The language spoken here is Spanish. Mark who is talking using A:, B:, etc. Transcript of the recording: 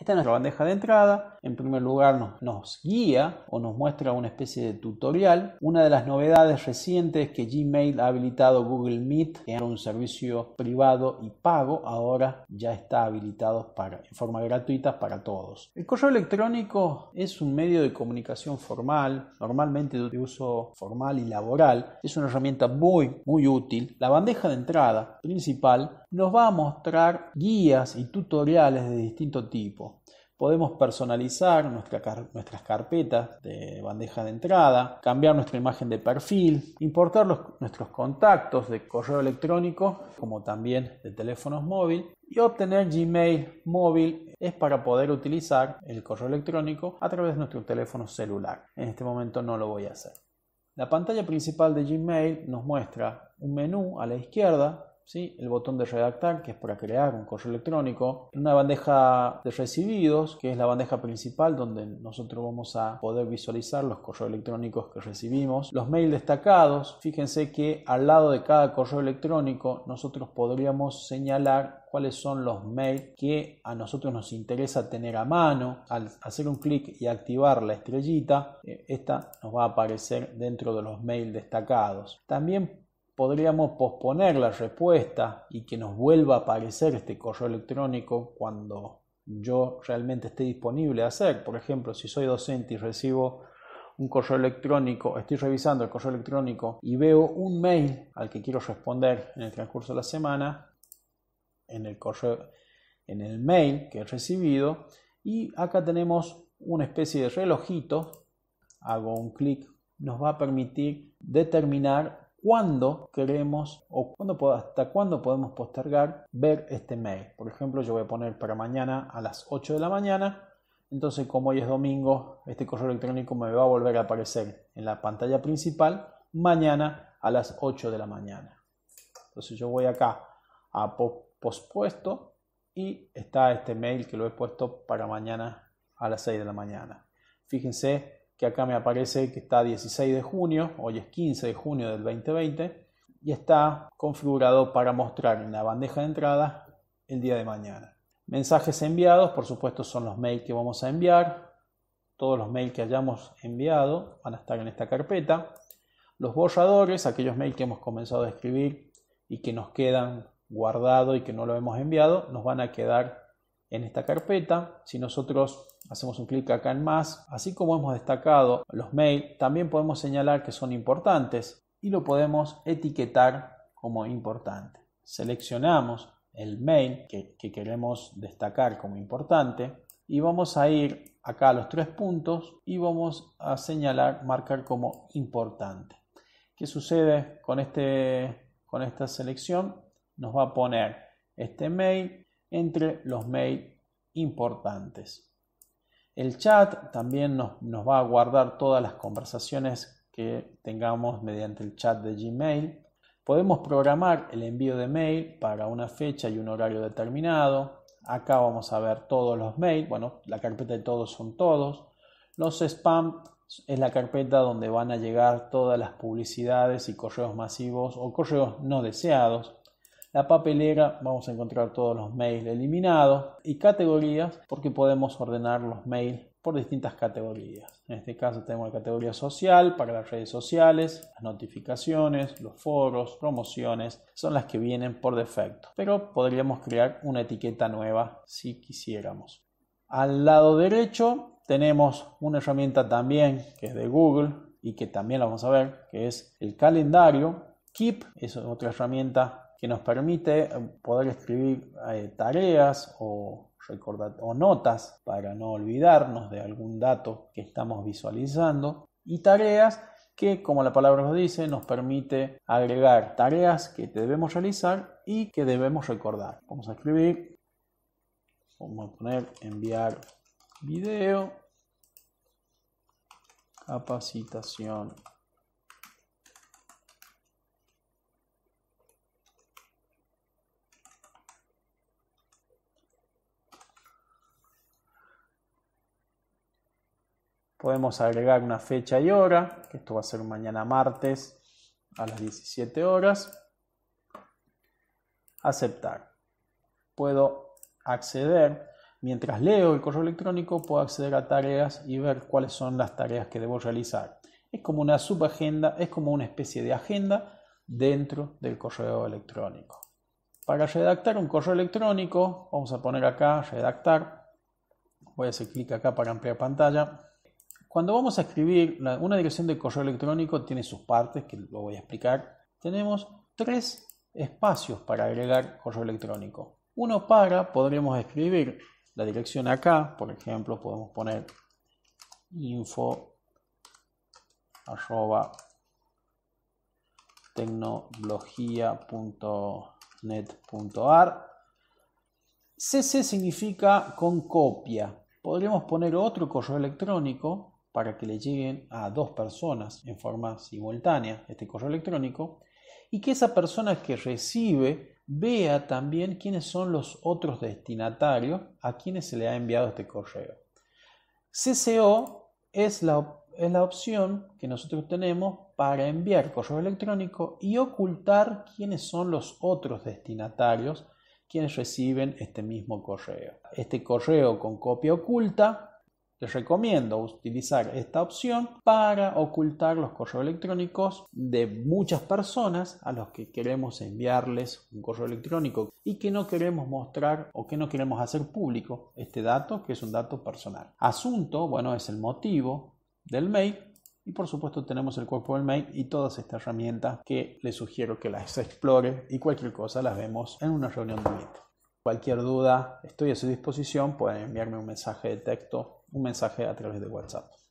A: Esta es nuestra bandeja de entrada. En primer lugar nos, guía o nos muestra una especie de tutorial. Una de las novedades recientes que Gmail ha habilitado Google Meet, que era un servicio privado y pago, ahora ya está habilitado para, en forma gratuita para todos. El correo electrónico es un medio de comunicación formal, normalmente de uso formal y laboral. Es una herramienta muy, muy útil. La bandeja de entrada principal nos va a mostrar guías y tutoriales de distinto tipo. Podemos personalizar nuestras carpetas de bandeja de entrada, cambiar nuestra imagen de perfil, importar nuestros contactos de correo electrónico como también de teléfonos móvil y obtener Gmail móvil es para poder utilizar el correo electrónico a través de nuestro teléfono celular. En este momento no lo voy a hacer. La pantalla principal de Gmail nos muestra un menú a la izquierda el botón de redactar, que es para crear un correo electrónico, una bandeja de recibidos, que es la bandeja principal donde nosotros vamos a poder visualizar los correos electrónicos que recibimos, los mails destacados, fíjense que al lado de cada correo electrónico nosotros podríamos señalar cuáles son los mails que a nosotros nos interesa tener a mano. Al hacer un clic y activar la estrellita, eh, esta nos va a aparecer dentro de los mails destacados. También podríamos posponer la respuesta y que nos vuelva a aparecer este correo electrónico cuando yo realmente esté disponible a hacer. Por ejemplo, si soy docente y recibo un correo electrónico, estoy revisando el correo electrónico y veo un mail al que quiero responder en el transcurso de la semana, en el correo, en el mail que he recibido, y acá tenemos una especie de relojito, hago un clic, nos va a permitir determinar cuándo queremos o cuándo, hasta cuándo podemos postergar ver este mail. Por ejemplo, yo voy a poner para mañana a las 8 de la mañana. Entonces, como hoy es domingo, este correo electrónico me va a volver a aparecer en la pantalla principal mañana a las 8 de la mañana. Entonces yo voy acá a pospuesto y está este mail que lo he puesto para mañana a las 6 de la mañana. Fíjense que acá me aparece que está 16 de junio, hoy es 15 de junio del 2020, y está configurado para mostrar en la bandeja de entrada el día de mañana. Mensajes enviados, por supuesto, son los mails que vamos a enviar. Todos los mails que hayamos enviado van a estar en esta carpeta. Los borradores, aquellos mails que hemos comenzado a escribir y que nos quedan guardados y que no lo hemos enviado, nos van a quedar en esta carpeta. Si nosotros hacemos un clic acá en más, así como hemos destacado los mails, también podemos señalar que son importantes y lo podemos etiquetar como importante. Seleccionamos el mail que, queremos destacar como importante y vamos a ir acá a los tres puntos y vamos a señalar, marcar como importante. ¿Qué sucede con, este, con esta selección? Nos va a poner este mail entre los mails importantes. El chat también nos, va a guardar todas las conversaciones que tengamos mediante el chat de Gmail. Podemos programar el envío de mail para una fecha y un horario determinado. Acá vamos a ver todos los mails. Bueno, la carpeta de todos son todos. Los spam es la carpeta donde van a llegar todas las publicidades y correos masivos o correos no deseados. La papelera vamos a encontrar todos los mails eliminados y categorías porque podemos ordenar los mails por distintas categorías. En este caso tenemos la categoría social para las redes sociales, las notificaciones, los foros, promociones, son las que vienen por defecto, pero podríamos crear una etiqueta nueva si quisiéramos. Al lado derecho tenemos una herramienta también que es de Google y que también la vamos a ver, que es el calendario. Keep es otra herramienta que nos permite eh, poder escribir eh, tareas o, o notas para no olvidarnos de algún dato que estamos visualizando y tareas que, como la palabra nos dice, nos permite agregar tareas que debemos realizar y que debemos recordar. Vamos a escribir, vamos a poner enviar video, capacitación Podemos agregar una fecha y hora, que esto va a ser mañana martes a las 17 horas. Aceptar. Puedo acceder, mientras leo el correo electrónico, puedo acceder a tareas y ver cuáles son las tareas que debo realizar. Es como una subagenda, es como una especie de agenda dentro del correo electrónico. Para redactar un correo electrónico, vamos a poner acá redactar. Voy a hacer clic acá para ampliar pantalla. Cuando vamos a escribir, una dirección de correo electrónico tiene sus partes, que lo voy a explicar. Tenemos tres espacios para agregar correo electrónico. Uno para, podríamos escribir la dirección acá, por ejemplo, podemos poner info CC significa con copia. Podríamos poner otro correo electrónico para que le lleguen a dos personas en forma simultánea este correo electrónico y que esa persona que recibe vea también quiénes son los otros destinatarios a quienes se le ha enviado este correo. CCO es la, es la opción que nosotros tenemos para enviar correo electrónico y ocultar quiénes son los otros destinatarios quienes reciben este mismo correo. Este correo con copia oculta les recomiendo utilizar esta opción para ocultar los correos electrónicos de muchas personas a los que queremos enviarles un correo electrónico y que no queremos mostrar o que no queremos hacer público este dato que es un dato personal. Asunto, bueno, es el motivo del mail y por supuesto tenemos el cuerpo del mail y todas estas herramientas que les sugiero que las explore y cualquier cosa las vemos en una reunión de mito. Cualquier duda, estoy a su disposición, pueden enviarme un mensaje de texto un mensaje a través de WhatsApp.